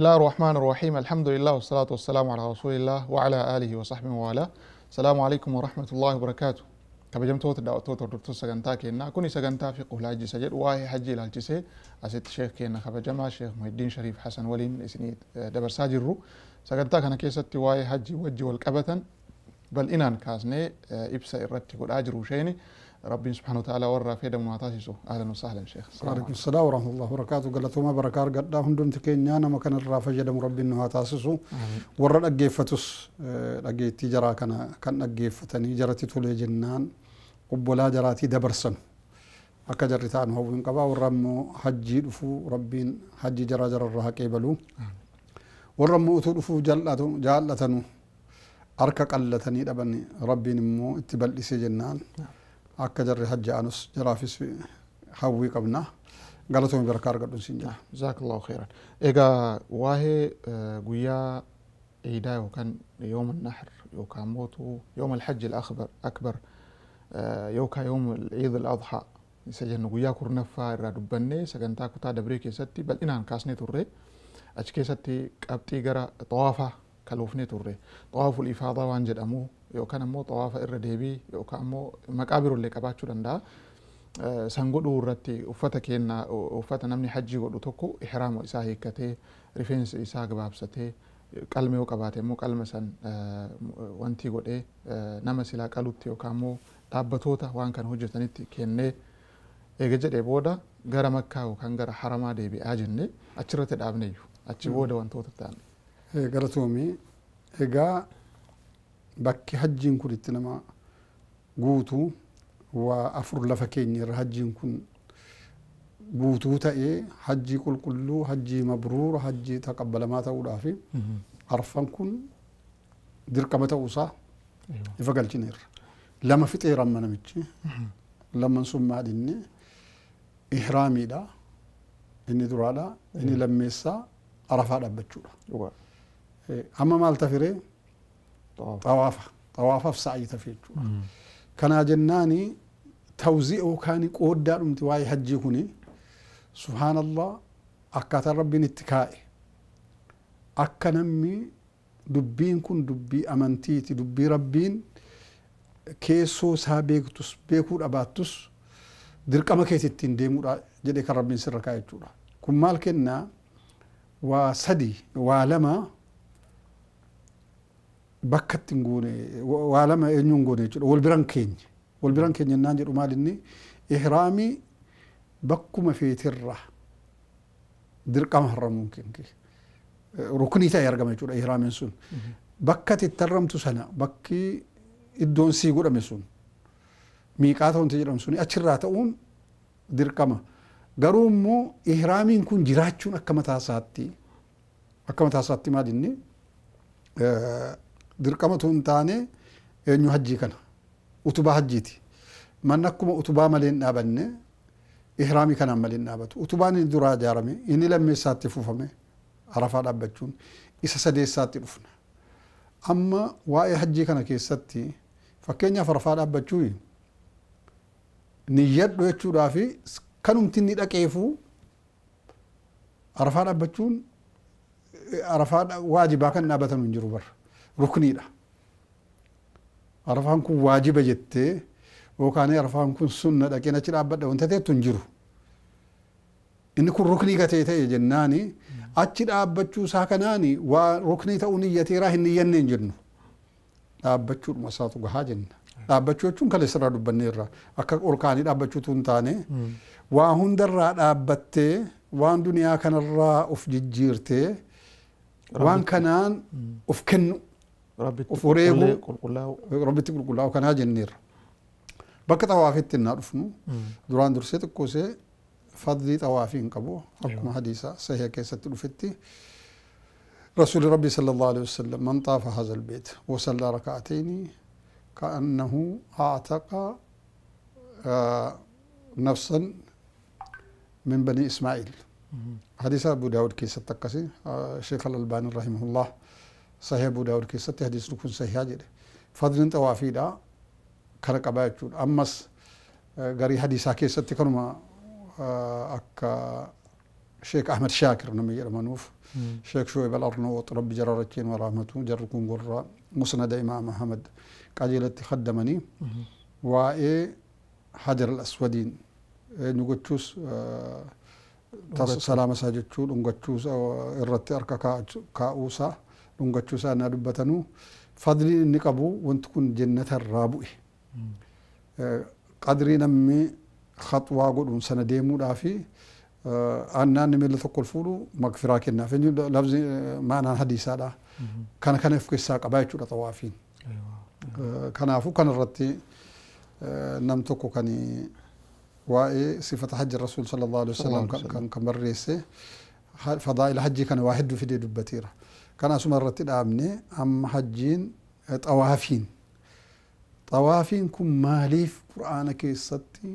الله الرحمن الرحيم الحمد لله والصلاة والسلام على رسول الله وعلى آله وصحبه وعلى السلام عليكم ورحمة الله وبركاته كبجم توت دعوت توت دكتور سجنتا كينا كوني سجنتا في قهلا جسجد واهي حجي لالجسة أسيت شيخ كينا كبجم شيخ محي شريف حسن ولين اسنيد دبر ساجر رو سجنتا كنا كيست واهي حجي وجه والكبتن بل إنان كاسني إبسا إرتي قد أجرو ربي سبحانه وتعالى ورى في دم معطاتيسو اهلا وسهلا شيخ وعليكم السلام ورحمه الله وبركاته قالت ما بركار قد هندن تكينيا انا مكان الرافج دم ربي انه تاسسو ورا دغيفتوس دغيتي آه، جرا كان كان دغيفتني جرتي تولي جنان قبولا جراتي دبرسن akka jarri ta'an hawwiin qaba warra ammoo hajjii dhufuu rabbiin hajji jaraa jararra haqee baluu warra ammoo utuu dhufuu jaallatanu harka qallatanii dhaban rabbiin immoo أكدر حج أنس جرافيس في حوي قبلنا قالتهم من بركار قدون سنجا جزاك الله خيرا إيقا واهي قويا إيدا وكان يوم النحر يوكا موتو يوم الحج الأكبر أكبر يوكا يوم العيد الأضحى سجن قويا كرنفا ربني سجن تاكو تا دبريك يساتي بل إنان كاسني توري أجكي ساتي قبتي غرا طوافة كالوفني توري طواف الإفاضة وانجد أمو yookaan ammoo xawaafa irra deebii yookaan ammoo maqaa biroo illee qabaachuu danda'a. San godhuu irratti uffata keenna uffata namni hajjii godhu tokko ihraama isaa hiikkatee rifeensa isaa gabaabsatee qalma yoo qabaate immoo qalma san wanti godhee nama silaa qalutti yookaan ammoo dhaabbatoota waan kana hojjetanitti kennee eega jedhee booda gara makkaa yookaan gara haramaa deebi'aa jennee achirratti dhaabneyyu achi booda wantoota ta'an. Galatoomii egaa bakki hajjiin kun itti nama guutu waa afur lafa keenya irra hajjiin kun guutuu ta'ee hajjii qulqulluu hajjii mabruur hajjii taqabbalamaa ta'uudhaaf arfan kun dirqama ta'uusaa ifa galchineerra lama fixeera amma namichi lamman summaa maadhinne ihraamiidha inni duraadha inni lammeessaa arafaa dhaabbachuudha amma maal tafiree xawaafa xawaafaaf sa'ayyitan jechuudha kanaa jennaani tawzi'a yookaan qooddaa dhumti waa'ee hajjii kunii. subhaanallah akkaataan rabbiin itti kaa'e akka namni dubbiin kun dubbii amantiiti dubbii rabbiin keessoo isaa beektus beekuudha baattus dirqama keessa ittiin deemuudha jedhee kan rabbiin sirra kaa'e jechuudha kun maal kennaa waa sadi waa lama bakka itti hin goone waa lama eenyu hin goone jechuudha wal biraan keenya wal biraan keenya innaan jedhu maal inni ihraamii bakkuma feetirra dirqama harramuun keenya rukunii ta'e argama jechuudha ihraamiin sun bakka itti haramtu sana bakki iddoon sii godhame sun miiqaa ta'uun jedhamu sun achirraa ta'uun dirqama garuu immoo ihraamiin kun jiraachuun akka mataasaatti akka mataasaatti maal inni dirqamatu hin taane eenyu hajjii kana utubaa hajjiiti manni akkuma utubaa malee hin dhaabanne ihraamii kanaan malee hin dhaabatu utubaan inni duraa ijaarame inni lammeessaatti fuufame arafaa dhaabbachuun isa sadeessaatti dhufna amma waa'ee hajjii kana keessatti fakkeenyaaf arafaa dhaabbachuu niyyadhu jechuudhaa fi kanumti inni dhaqeefuu arafaa dhaabbachuun arafaa waajibaa kan dhaabatan hin jiru barra rukniidha arafaan kun waajiba jettee yookaan arafaan kun sunna dhaqeen achi dhaabbadha wanta ta'etu hin jiru inni kun ruknii gatee ta'e jennaani achi dhaabbachuu isaa kanaani waa ruknii ta'uu niyyateeraa hin iyyanne hin jennu Dhaabbachuu dhuma isaatu gahaa jenna dhaabbachuu jechuun kale sirraa dubbanneerra akka ol kaanii dhaabbachuutu hin taane waa hundarraa dhaabbattee waan duniyaa kanarraa of jijjiirtee waan kanaan of kennu وفوريغو ربي تقول كلها وكان هاجي النير بك طوافيت النار دوران درسيت كوسي فضي طوافين كبو حكم أيوه. حديثة صحيح كيسة تلفتي رسول ربي صلى الله عليه وسلم من طاف هذا البيت وصلى ركعتين كأنه أعتق آه، نفسا من بني إسماعيل حديث أبو داود كيس التقسي آه شيخ الألباني رحمه الله صحيح بوده وركي ستة حديث نكون صحيح جدا فضل انت دا كارك أباي أمس غري حديث أكيد ستة كنوما أكا شيخ أحمد شاكر نمي يرمانوف شيخ شوي بالأرنوط ربي جرارتين ورحمته جركون قرر مسند إمام محمد قاجل اتخدمني وإي حجر الأسودين إيه نقول تاس سلام مساجد تقول نقول تشوس أو إرتي أركا كاوسا كا dhungachuu isaa naa dubbatanuu fadliin inni qabu wanti kun jannata irraa bu'e. Qadrii namni haxuwaa godhuun sana deemuudhaa fi annaan namni tokko fuudhu magfiraa kennaaf. Lafti maanaan hadiisaadha. Kana kana of keessaa qabaa jechuudha xawaafiin. Kanaafuu kanarratti nam tokko kan waa'ee sifata hajji rasuul sallallahu alaihi wasallam kan barreesse fadaa'ila hajjii kana waa hedduu fidee dubbateera. كان اسمه الرتد أبني أم حجين أه، طوافين طوافين كم ماليف قرآن كيستي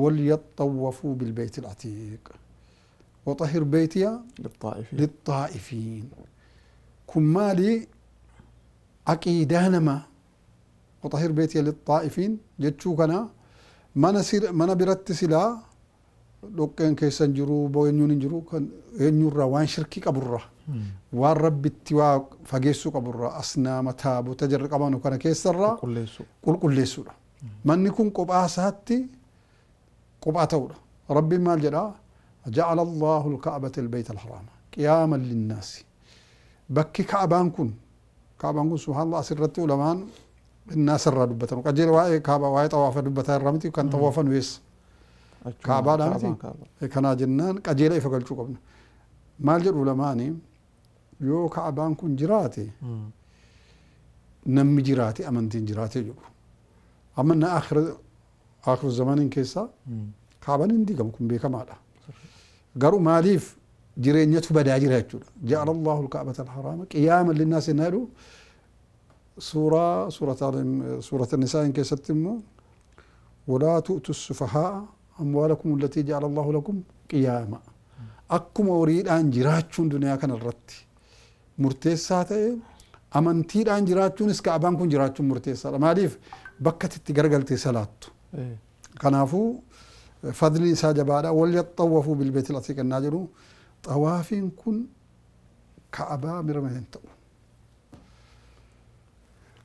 وليطوفوا بالبيت العتيق وطهر بيتي للطائفين للطائفين كم مالي عقيدانما وطهر بيتي للطائفين جتشو ما نسير ما نبرت برت سلا dhoqqeen keessa hin jiru boo'eenyuun hin jiru kan eenyurraa waan shirkii qaburra waan rabbitti waa fageessuu qaburra asnaama taabota jarri qabanu kana keessarraa qulqulleessuudha. Manni kun qophaa isaatti qophaa ta'udha. Rabbiin maal jedhaa ja'ala Allahu al-Ka'bata al-Bayta al-Harama qiyaaman linnaasi. Bakki Ka'baan kun Ka'baan kun subhaanallah asirratti ulamaan innaasirraa dubbatamu qajeela waa'ee Ka'baa waa'ee xawaafa dubbataa irraa miti kan xawaafa nu eessa. كعبة نعم كنا جنان كجيلة يفكر شو يو كعبة نكون جراتي نم جراتي أمن جراتي جو أما آخر آخر الزمان إن كيسا كعبة ندي كم كم بيكم هذا قرو ماليف جرين يتفو بدأ جرها جعل الله الكعبة الحرام قياما للناس نالو سورة سورة سورة النساء إن كيستم ولا تؤتوا السفهاء أموالكم التي جعل الله لكم قياما أكما أريد أن جراتشون دنيا كان الرتي مرتسة أمن تير أن جراتشون إسك أبان كون جراتشون مرتسة ما ليف بكت تقرقل تسالات إيه. كنافو فضل إساء جبالا وليطوفوا بالبيت الأطيق الناجرو طوافين كن كعبا مرمين تقو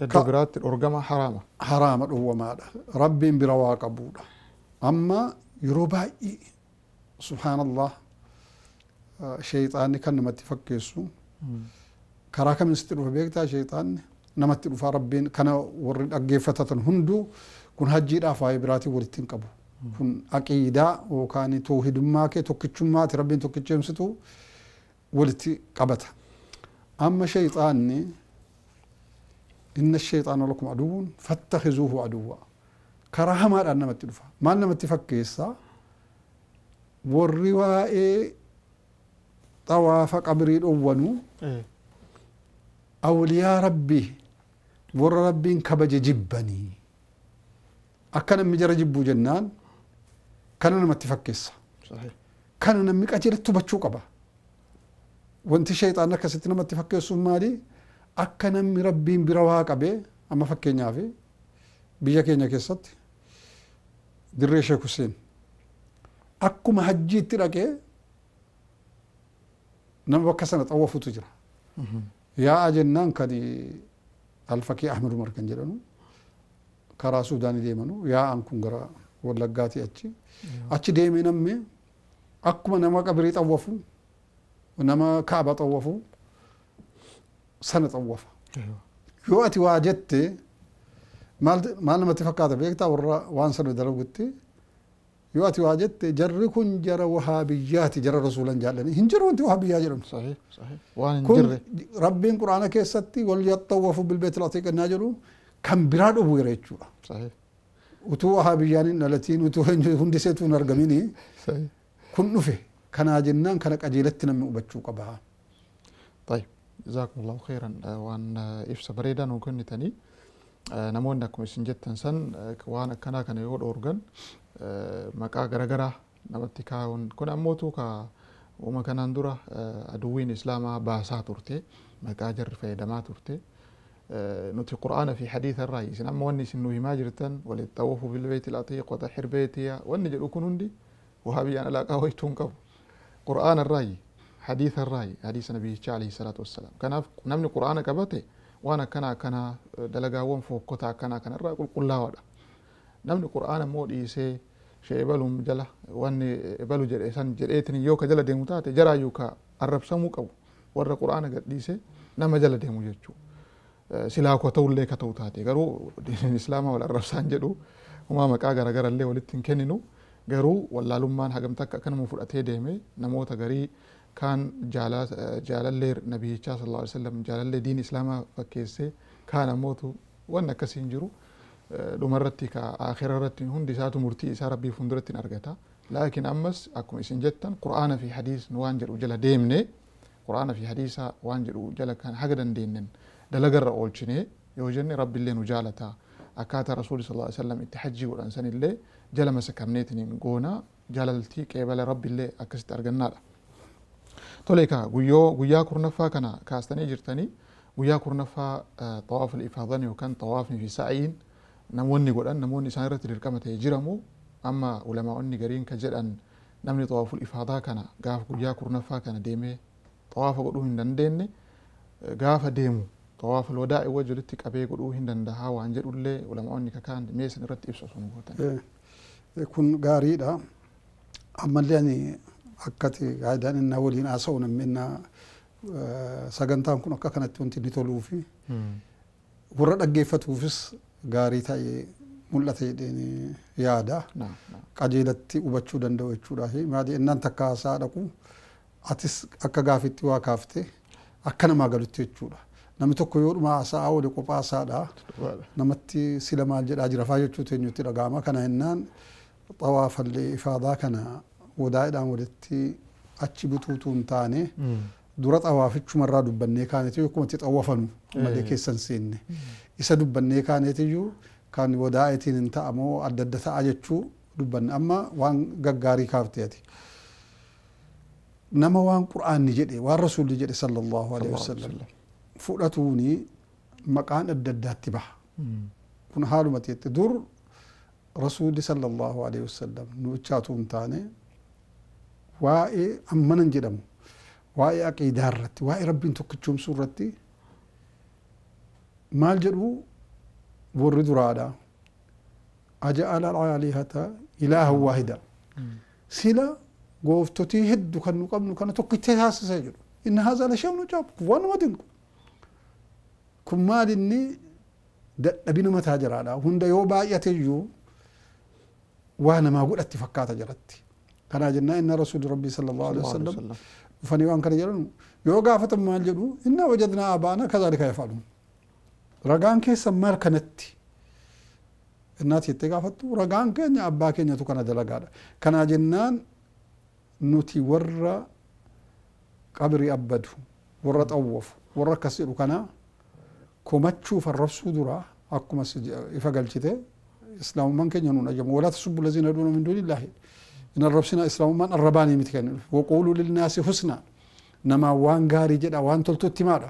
الدقرات إيه، الأرقامة حرامة حرامة هو ماذا ربي بروا قبولا أما يروبا سبحان الله آه، شيطان كان ما تفكسو كراك من ستر فبيكتا شيطان نمت رفا كان ورد أقيفتة هندو كن هجي رافا إبراتي ورتين قبو كن أقيدا وكاني توهد ماكي توكيشم مات ربين توكيشم ستو ولتي قبتا أما شيطاني إن الشيطان لكم عدو فاتخذوه عدوا karaa hamaadhaan namatti dhufa. Maal namatti fakkeessaa? Warri waa'ee xawaafa qabrii dhoowwanuu awliyaa rabbi warra rabbiin kabaje jibbanii akka namni jara jibbuu jennaan kana namatti fakkeessa. Kana namni qajeelatti hubachuu qaba. Wanti sheexaan akkasitti namatti fakkeessuun maali? Akka namni rabbiin bira waa qabee amma fakkeenyaaf biyya keenya keessatti dirree Sheek Hussein akkuma hajjiitti dhaqee nama bakka sana xawwafuutu jira. Yaa'a jennaan kan Alfakii Ahmed Umar kan jedhamu karaa Suudaanii deemanu yaa'aan kun gara Wallaggaatii achi. Achi deemee nammee akkuma nama qabirii xawwafu nama kaaba xawwafu sana xawwafa. Yoo ati waa jettee maal namatti fakkaata beektaa warra waan sana dalagutti yoo ati waa jette jarri kun jara wahaabiyyaati jara rasuulan jaalladhani hin jiru wanti wahaabiyyaa jedhamu kun rabbiin quraana keessatti wal yaxxawwafu bilbeet latiiq innaa jedhu kan biraa dhufu jira jechuudha utuu wahaabiyyaan hin dhalatiin utuu hundiseetu hin argamini kun dhufe kanaa jennaan kana qajeelatti namni hubachuu qaba. طيب جزاكم الله خيرا وان افسا بريدا وكنتني namoonni akkuma isin jettan san waan akkanaa kana yoo dhoorgan maqaa garaagaraa namatti kaa'uun kun ammootu ka uuma kanaan dura aduwwiin islaamaa baasaa turte maqaa jarri fayyadamaa turte nuti qur'aana fi hadiisa irraa isin amma wanni isin nu himaa jirtan walit xawwafu bil beyti latiiq wa taxir beetiya wanni jedhu kun hundi wahaabiyyaan alaaqaa waytuu hin qabu qur'aana irraa hadiisa irraa hadiisa nabiyyicha alayhi salaatu wassalaam kanaaf namni qur'aana qabate waan akkanaa akkana dalagaawwan fokkota akkana kana irraa qulqullaawadha namni qur'aana immoo dhiisee ishee ebaluun jala wanni ebalu jedhe san jedheetin yoo ka jala deemu taate jaraayyuu ka arrabsamuu qabu warra qur'aana gadhiise nama jala deemu jechuu silaa ko ta'ullee ka ta'u taate garuu diiniin islaamaa wal arrabsaan jedhu humaa maqaa garagara illee walitti hin kenninu garuu wallaalummaan hagamtakka akkanuma fudhatee deeme namoota garii kaan jaalallee nabiyichaa sal alaihi wasallam jaalallee diin islaamaa fakkeesse kaan ammootu waan akkas hin jiru dhumarratti ka akhira irratti hundi isaatu murtii isaa rabbii fuulduratti argata laakiin ammas akkuma isin jettan qur'aana fi hadiis nu waan jedhu jala deemne qur'aana fi hadiisa waan jedhu jala kan haga dandeenyen dalagarra oolchine yoo jenne rabbiillee nu jaalata akkaataa rasuuli sal alaihi wasallam itti hajjii godhan sanillee jala masakabneetiin goona jaalaltii qeebala rabbiillee akkasitti argannaadha Tole egaa guyyaa kurnaffaa kana kaastanii jirtanii guyyaa kurnaffaa xawaaf ifaadan yookaan xawaafni fi sa'ayiin namoonni godhan namoonni isaan irratti dirqama ta'e jiramu amma ulamaa'onni gariin ka jedhan namni xawaaful ifaadaa kana gaaf guyyaa kurnaffaa kana deemee xawaafa godhuu hin dandeenye gaafa deemu xawaafa lodaa'i wajjolitti qabee godhuu hin dandahaa waan jedhullee ulamaa'onni kakaan meesan irratti ibsa sun gootan. Kun gaariidha. Ammallee ani akkati aadaan innaa waliin haasa'u namminnaa sagantaan kun akka kanatti wanti inni toluu fi warra dhaggeeffatuufis gaarii ta'ee mul'ate jedheen yaada qajeelatti hubachuu danda'u jechuudhaa fi maadii innaan takka haasaa dhaqu atis akka gaafitti waa kaafte akka namaa galutti jechuudha. Namni tokko yoo dhuma haasa'a wali qophaa haasaadha. Namatti sila maal jedhaa jira faa jechuutu eenyutti dhaga'ama. Kana innaan xawaafallee ifaadaa kana ودايدان ودتي أتشي بتوتون تاني dura xawaafichumarraa dubbannee kaanetiyyuu akkuma itti xawwafamu malee keessan seenne isa dubbannee kaanetiyyuu kan wadaa'etiin hin ta'amoo adda adda ta'a jechuu dubbanne amma waan gaggaarii kaafte ati nama waan qur'aanni jedhe waan rasuulli jedhe sallallahu alaihi wasallam fudhatuuni maqaan adda addaatti baha kun haaluma teette dur rasuulli sallallahu alaihi wasallam nu ichaatu hin taane waa'ee ammanan jedhamu waa'ee aqiidaa irratti waa'ee rabbiin tokkichoomsuu irratti maal jedhu warri duraadha aja'ala alaalihata ilaahan waahida sila gooftotii heddu kan nu qabnu kana tokkichee taasisa jedhu inna haazaa la shay'un ajaa'ib kun waan nama dinqu kun maal inni dadhabina mataa jiraadha hunda yoo baay'ate iyyuu waa namaa godhatti fakkaata jiratti kanaa jennaa inna rasuuli rabbii sallallahu alaihi wasallam dhufanii waan kana jedhan yoo gaafatan maal jedhu inna wajadnaa abaana kazaalika yafaluun ragaan keessa maal kanatti innaatii itti gaafattu ragaan keenya abbaa keenyatu kana dalagaadha kanaa jennaan nuti warra qabri abbadu warra xawwafu warra akkasii dhu kana komachuu farrabsuu dura akkuma ifa galchite islaamummaan keenya nuun ajamu walaa tasubbu laziina duuna min duuni illaahi jedhe إن الربسنا إسلام من الرباني متكن وقولوا للناس حسنا نما وان غاري جدا وان تلتو اتمارا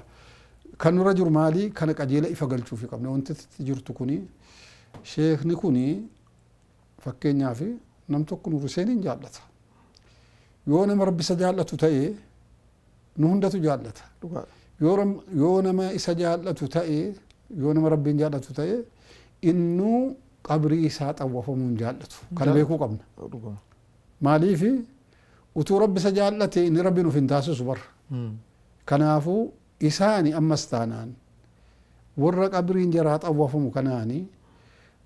كان رجل مالي كان قجيلة إفقلتو في قبل وانت تجرت كوني شيخ نكوني فكينا في نم تكون رسينين جالتا yoo nama rabbi isa jaallatu ta'e nu hundatu jaallata yoo nama isa jaallatu ta'e yoo nama rabbiin jaallatu ta'e innuu qabrii isaa xawwafamuu hin jaallatu kana beekuu qabna maaliifi utuu rabbi isa jaallate inni rabbi nuuf hin taasisu barra kanaafuu isaani ammas taanaan warra qabriin jaraa xawwafamu kanaani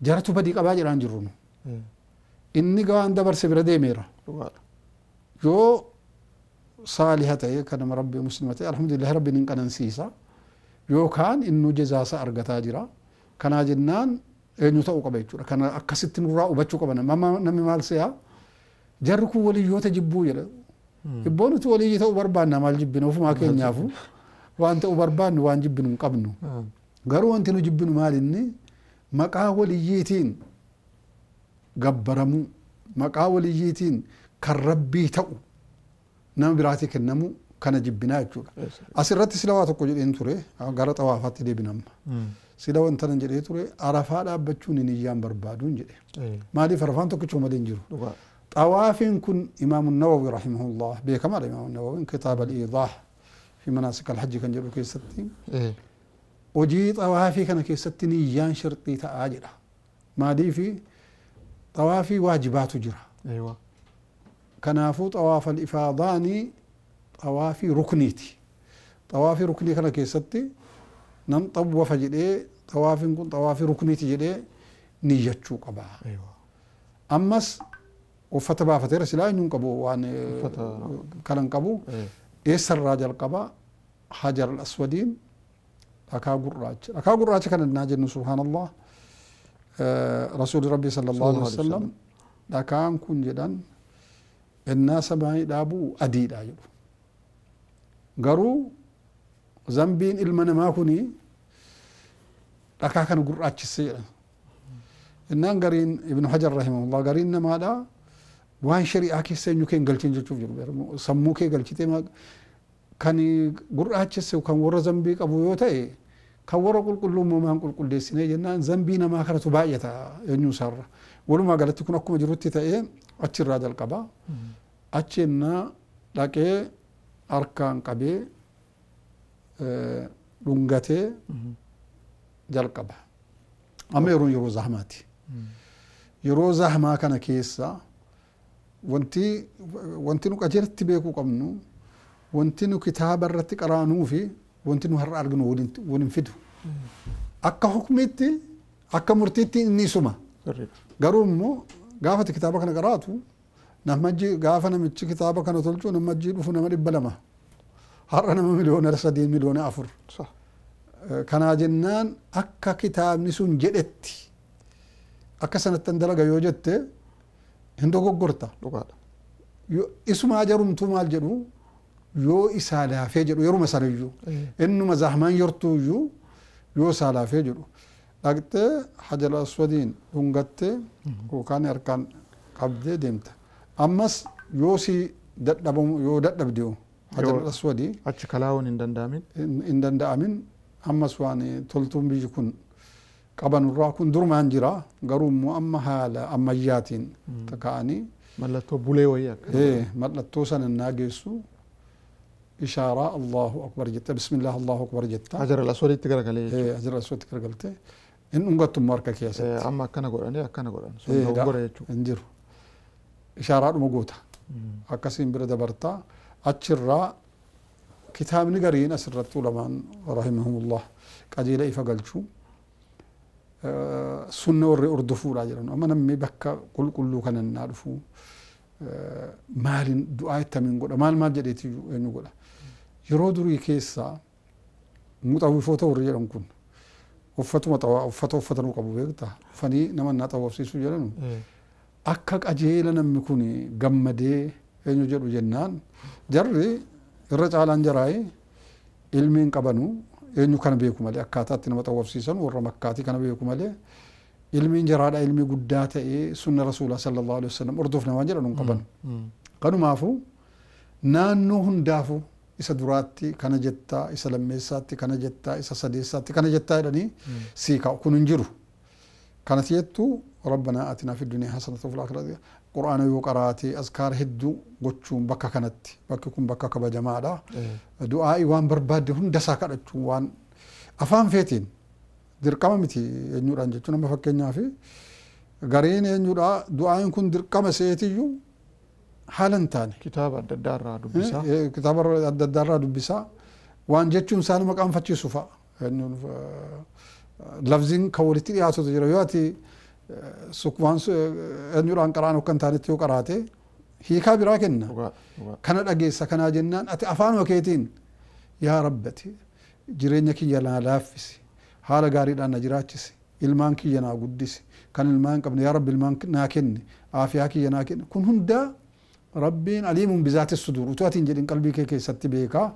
jaratu badii qabaa jedhaan jirru nu inni gawaan dabarse bira deemeera yoo saaliha ta'e kan nama rabbi muslima ta'e alhamdulillahi rabbiin hin qanansiisa yookaan innu jazaasa argataa jira kanaa jennaan eenyu ta'uu qaba jechuudha kana akkasitti nurraa hubachuu qaba namni maal se'aa jarri kun waliyyoota jibbuu jedha. Hmm. Jibboon utuu waliyyi ta'uu barbaanna maal jibbina maa keenyaafu waan ta'uu barbaadnu waan jibbinu hin qabnu. Hmm. Garuu wanti nu jibbinu maal inni maqaa waliyyiitiin gabbaramu maqaa waliyyiitiin kan rabbii ta'u nama biraatii kennamu kana jibbinaa jechuudha. Asirratti sila waa tokko jedheen ture gara xawaafaatti deebinamma. Hmm. Sila wanta nan jedhee ture arafaa dhaabbachuun hin iyyaan barbaaduun jedhe. Maaliif arafaan tokkichuu malee hin jiru. أوافن كن إمام النووي رحمه الله بكما الإمام النووي كتاب الإيضاح في مناسك الحج كان جلو كي ستين إيه. وجيت أوافي كان كي ستين إيان شرطي تآجرة ما دي في طوافي واجبات جرة أيوة كنافو طواف الإفاضاني طوافي ركنيتي طوافي ركني كان كي ستي نم طوف جلي طوافي كن طوافي ركنيتي جلي نيجتشو قبا أيوة أمس uffata baafatee silaa inni hin qabu waan kala hin qabu eessarraa jalqabaa hajar al-aswadiin dhakaa gurraacha dhakaa gurraacha kana naa jennu subhaanallah rasuuli rabbii sallallahu alaihi wasallam dhakaan kun jedhan innaa samaanii dhaabuu adiidha jedhu garuu zambiin ilma namaa kuni dhakaa kana gurraachisee jedhan innaan gariin ibnu hajar rahimahullah gariin namaadha waan shari'aa keessa eenyu kee hin jechuuf jiru sammuu kee galchitee kan gurraachisse kan warra zambii qabu yoo ta'e kan warra qulqulluu uumamaan qulqulleessinee jennaan zambii namaa kanatu baay'ata eenyu isaarra walumaa galatti kun akkuma jirutti ta'ee achirraa jalqaba achi ennaa dhaqee harkaan qabee dhungatee jalqaba amma yeroo yeroo zahmaati yeroo zahmaa kana keessa wanti nu qajeelatti beekuu qabnu wanti nu kitaaba irratti fi wanti nu har'a arginu waliin fidu. Akka hukumiitti akka murtiitti inni isuma. Garuu immoo gaafati kitaaba kana karaatu namajji gaafa namichi kitaaba kana tolchu namajji dhufu nama dhibba lama. Har'a nama miliyoona sadii miliyoona afur. Eh, kanaa jennaan akka kitaabni sun jedhetti akka sanatti dalaga yoo jette. hin dogoggorta Dhugaadha. isuma ajarumtuu maal jedhu yoo isaa laafee jedhu yeruma sana iyyuu innuma zahmaan yortuu iyyuu yoo isaa laafee jedhu dhaqxee hajala aswadiin dhungattee yookaan harkaan qabdee deemta ammas yoo si dadhabamu yoo dadhabdeu hajala aswadii achi kalaawun hin danda'amin hin danda'amin ammas waan toltuun biyyi kun qaban irraa kun durmaan jira garuu immoo amma haala ammayyaatiin taka'anii mallattoo bulee wayii akka mallattoo sana naa geessu ishaaraa allahu akbar jette bismillah allahu akbar jetta ajara laswaditti garagalee ajara laswaditti garagaltee hin dhungattummoo harka keessatti amma akkana godhanii akkana godhan godha jechuudha hin jiru ishaaraadhuma goota akkasiin bira dabartaa achirraa kitaabni gariin asirratti ulamaan rahimahumullah qajeela ifa galchuu sunna warri hordofuudha jedhan amma namni bakka qulqulluu kana naa dhufu maalin du'aa itti amin godha maal maal jedheeti eenyu godha yeroo durii keessaa muxawwifoota warri jedhan kun uffatuma xawaa uffata uffatanuu qabu beekta uffanii nama naa xawwaabsiisuu jedhanu akka qajeela namni kun gammadee eenyu jedhu jennaan jarri irra caalaan jaraayi ilmiin qabanu eenyu kana beeku malee akkaataatti nama xawwabsiisan warra makkaati kana beeku malee ilmi jaraadha ilmi guddaa ta'ee sunna rasuulaa sallallahu alaihi wasallam hordofna waan jedhan qaban. Mm, mm. Kanumaafu naannoo hundaafu isa duraatti kana jettaa isa lammeessaatti kana jettaa isa sadeessaatti kana jettaa jedhanii mm. sii kaa'u kun hin jiru. Kanas jettu rabbanaa atinaa fi duniyaa hasanatu ቁርአናዊ ቀራቲ አዝካር ህዱ ጎቹን በካ ከነት በካ ኩን በካ ከበጀማዳ ዱአኢ ዋን በርባድ ሁን ደሳ ከደቹ ዋን አፋን ፌቲን ድርቀመ ሚቲ የኙ ጀቹ ነመ ፊ ጋሪን የኙ ዳ ዱአኢን ኩን ድርቀመ ሴትዩ ሀለን ታኒ ኪታብ አደዳራ ዱቢሳ ዋን ጀቹን ሳን መቃን ፈቺ ለፍዚን ከወልቲ ያቶ ተጀረ ዩአቲ waan eenyuudhaan qaraanu kan taanetti yoo qaraate hiikaa biraa kenna kana dhageessa kanaa jennaan ati afaanuma keetiin yaa rabbati jireenya kiyya naa laaffisi haala gaariidhaan na jiraachisi ilmaan kiyya naa guddisi kan ilmaan qabne yaa rabbi ilmaan naa kenni aafiyaa kiyya naa kenni kun hundaa rabbiin aliimuun bizaati suduur utuu atiin jedhin qalbii kee keessatti beekaa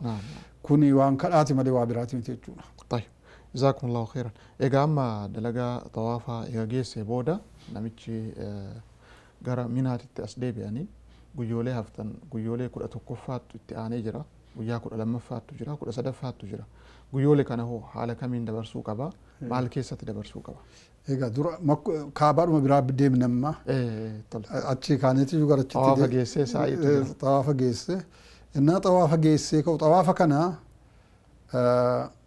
kuni waan kadhaati malee waa biraati miti jechuudha. jazakum llahu khairan. Egaa amma dalagaa xawaafaa eega geesse booda namichi gara minaatitti as deebi'anii guyyoolee haftan guyyoolee kudha tokkoffaattu itti aanee jira. Guyyaa kudha lammaffaattu jira kudha sadaffaattu jira. Guyyoolee kana hoo haala kamiin dabarsuu qaba? Maal keessatti dabarsuu qaba? Egaa dura kaabaadhuma biraa deemne amma achii kaaniiti gara achitti xawaafa geessee saa'iitu xawaafa geessee innaa xawaafa geessee ka'u xawaafa kana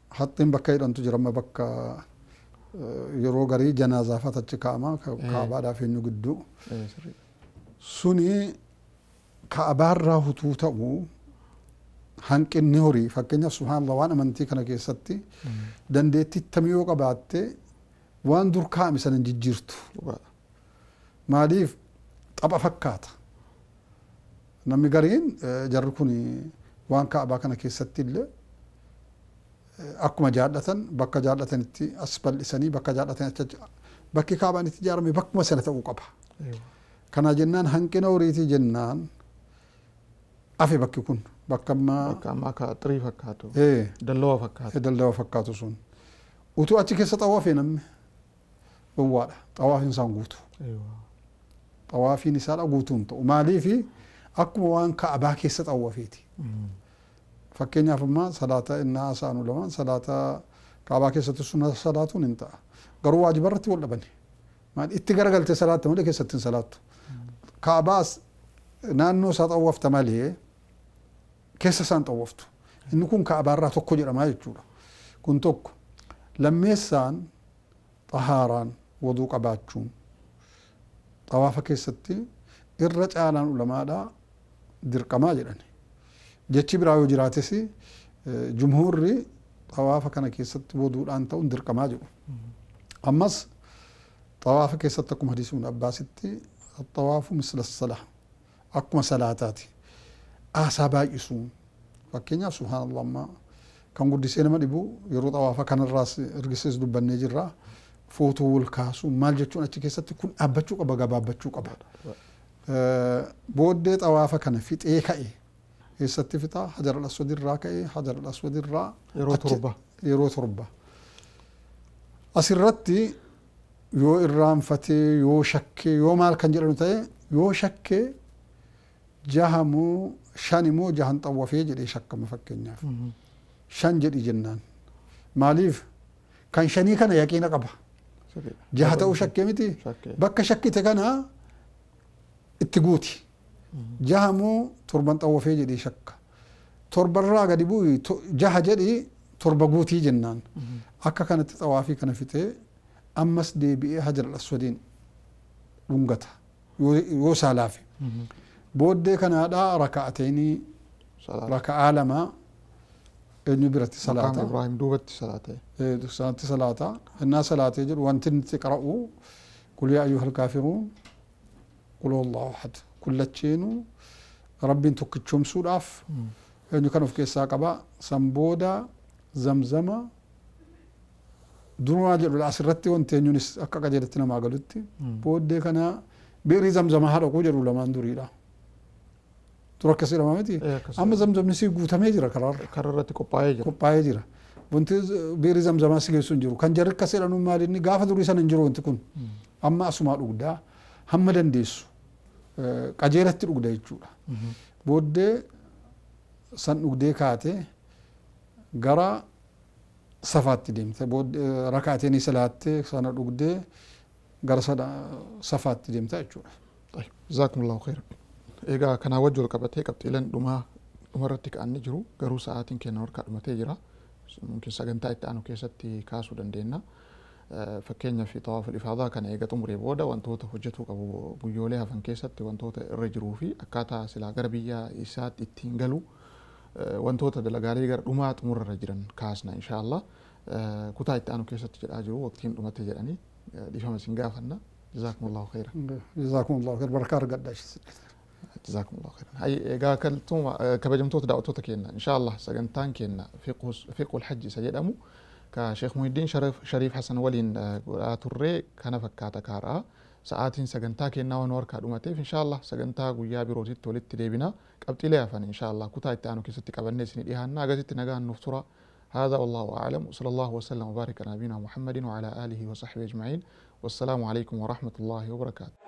haxxiin bakka hidhantu jira bakka yeroo garii janaazaafas achi kaa'ama kaabaadhaaf eenyu gidduu suni kaabaarraa hutuu ta'u hanqinni horii fakkeenyaaf subhaanallah waan amantii kana keessatti dandeettii ittamii yoo qabaatte waan dur kaa'ame sana hin jijjiirtu maaliif tapha fakkaata namni gariin jarru kun waan kaabaa kana keessatti illee akkuma jaallatan bakka jaallatanitti as bal'isanii bakka jaallatanii acha bakki kaabaan itti ijaarame bakkuma sana ta'uu qaba. Kana jennaan hanqina horiitii jennaan afe bakki kun bakka ammaa. Bakka ammaa ka xirii fakkaatu. Dallawa fakkaatu. Dallawa fakkaatu sun. Utuu achi keessa xawaaf hin hamme gowwaadha. Xawaafiin isaan guutu. Xawaafiin isaadha guutuun ta'u. Maaliifi akkuma waan kaabaa keessa xawaafiiti. fakkeenyaaf ammaa salaata innaa asaan ulamaan salaata kaabaa keessatti sunna salaatuun hin ta'a. Garuu waajiba irratti wal dhabani. Itti garagalte salaatta malee keessatti hin salaattu. Kaabaas naannoo isaa xawwafta malee keessa isaan xawwaftu. Inni kun kaabaarraa tokko jedhamaa jechuudha. Kun tokko lammeessaan xahaaraan waduu qabaachuun xawaafa keessatti irra caalaan ulamaadhaa dirqamaa jedhani. jechi biraa yoo jiraates jumhuurri xawaafa kana keessatti booduudhaan ta'uun dirqamaa jedhu. Ammas xawaafa keessatti akkuma hadiisii ibn Abbaasitti xawaafu misla salaa akkuma salaataati. Aasaa baay'isuun fakkeenyaaf subhaanallah ammaa kan guddisee nama dhibu yeroo xawaafa kanarraas ergisees dubbannee jirra. Footoo wal kaasuu maal jechuun achi keessatti kun dhaabbachuu qaba gabaabbachuu qaba. Booddee xawaafa kana fixee ka'e. يستفتا حجر الأسود الراكي إيه، حجر الأسود الرا يروت ربا يروت ربا أسرتي يو إرام فتي يو شك يو مال كان جلو تاي يو شك جهمو شاني مو جهن طوفي جري شك مفكين شان جري جنان ماليف كان شاني كان يقين جهة جهته شك متي بك شك تكنا اتقوتي جهمو تربان طوفي جدي شك تربان راغا دي بوي جها جدي تربا قوتي جنان أكا كانت توافي كان في تي أمس دي بي هجر الأسودين ونغتا يوسى لافي بودي كان هذا ركعتين ركعة لما نبرت صلاة إبراهيم دوبت إيه، صلاة صلاة صلاة الناس صلاة جل وانتن تقرأوا قل يا أيها الكافرون قلوا الله أحد kullacheenu rabbiin tokkichomsuudhaaf eenyu kan of keessaa qaba sanbooda zamzama durumaa jedhudha asirratti wanti eenyunis akka qajeelatti namaa galutti booddee kana biirii zamzamaa haa dhaquu jedhu lamaan duriidha. Dur akkasii lama miti amma zamzamni si guutamee jira karaarra. Karaarratti qophaa'ee jira. Qophaa'ee jira. Wanti biirii zamzamaa si geessu hin jiru. Kan jarri akkasii jedhanuun maali inni gaafa durii sana hin jiru wanti kun amma asumaa dhugdaa hamma dandeessu. qajeelatti dhugda jechuudha. Booddee san dhugdee kaatee gara safaatti deemte rakaateenii salaattee sana dhugdee gara safaatti deemta jechuudha. Jazaakumullahu khayra. Egaa kanaa wajji wal qabatee qabxiileen dhumaa dhumarratti ka'anii jiru garuu sa'aatiin keenya ol kaadhumatee jira. Sagantaa itti aanu keessatti kaasuu dandeenya. فكينا في طواف الإفاضة كان إيجا تمري بودا وانتوت هجتو كابو بيوليها فانكيسات وانتوت الرجروفي أكاتا سلا غربية إسات إتينغلو وانتوت دلقاري غر أمات مر رجرن كاسنا إن شاء الله كتا إتانو كيسات أجو وقتين أمات جراني ديفهم سنغافنا جزاكم الله خيرا جزاكم الله خير بركار قداش جزاكم الله خيرا أي إيجا كالتوم كبجمتوت داوتوتا كينا إن شاء الله سجنتان كينا فيقو الحج سجد أمو شيخ مهدين شريف شريف حسن ولين آه، قراتوري كان فكاتا كارا ساعاتين سجنتا كينا ونور كادوماتي ان شاء الله سجنتا غويا بيروتي تولت ديبنا قبطي ليافن ان شاء الله كوتا تانو كيستي قبني سني ديهانا غزيت نغا نفترا هذا والله اعلم وصلى الله وسلم وبارك على نبينا محمد وعلى اله وصحبه اجمعين والسلام عليكم ورحمه الله وبركاته